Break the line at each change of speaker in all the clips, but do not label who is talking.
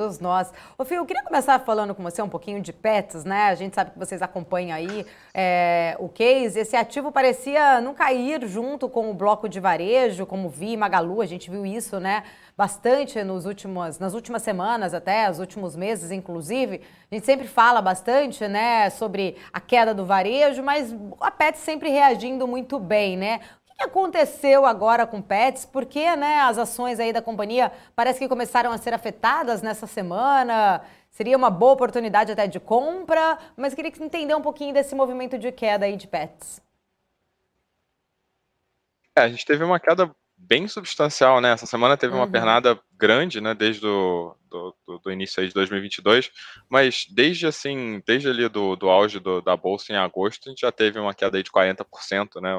todos nós. Ô, Fio, eu queria começar falando com você um pouquinho de pets, né? A gente sabe que vocês acompanham aí é, o case. Esse ativo parecia não cair junto com o bloco de varejo, como Vi, Magalu, a gente viu isso, né? Bastante nos últimos, nas últimas semanas até, os últimos meses, inclusive. A gente sempre fala bastante, né, sobre a queda do varejo, mas a pet sempre reagindo muito bem, né? aconteceu agora com Pets? Porque né, as ações aí da companhia parece que começaram a ser afetadas nessa semana. Seria uma boa oportunidade até de compra, mas queria entender um pouquinho desse movimento de queda aí de Pets.
É, a gente teve uma queda bem substancial, né? Essa semana teve uma uhum. pernada grande, né? Desde o do, do, do, início aí de 2022, mas desde assim, desde ali do, do auge do, da bolsa em agosto, a gente já teve uma queda aí de 40%, né?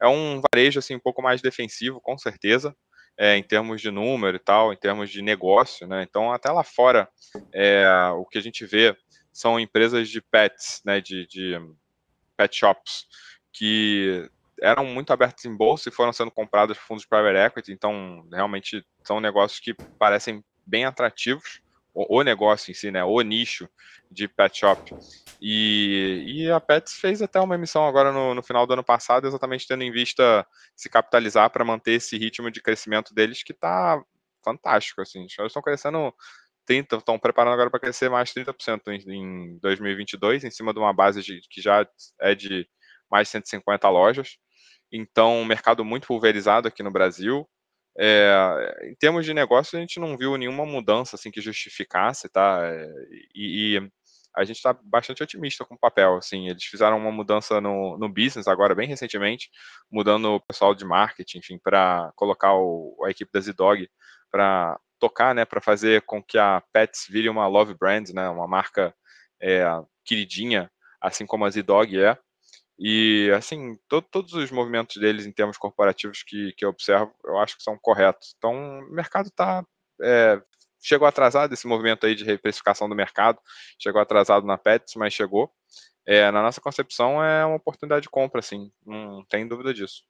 É um varejo assim um pouco mais defensivo, com certeza. É, em termos de número e tal, em termos de negócio, né? Então, até lá fora, é, o que a gente vê são empresas de pets, né? de, de pet shops, que eram muito abertas em bolsa e foram sendo compradas por fundos de private equity, então realmente são negócios que parecem bem atrativos, o, o negócio em si, né, o nicho de pet shop. E, e a Pets fez até uma emissão agora no, no final do ano passado, exatamente tendo em vista se capitalizar para manter esse ritmo de crescimento deles que está fantástico, assim, eles estão crescendo 30, estão preparando agora para crescer mais 30% em, em 2022, em cima de uma base de, que já é de mais de 150 lojas. Então, um mercado muito pulverizado aqui no Brasil. É, em termos de negócio, a gente não viu nenhuma mudança assim que justificasse, tá? E, e a gente está bastante otimista com o papel. Assim, eles fizeram uma mudança no, no business agora, bem recentemente, mudando o pessoal de marketing, enfim, para colocar o, a equipe da Dog para tocar, né, para fazer com que a Pets vire uma love brand, né, uma marca é, queridinha, assim como a Dog é. E, assim, to todos os movimentos deles em termos corporativos que, que eu observo, eu acho que são corretos. Então, o mercado está. É, eh, chegou atrasado esse movimento aí de reprecificação do mercado, chegou atrasado na Pets, mas chegou. É, na nossa concepção, é uma oportunidade de compra, assim, não tem dúvida disso.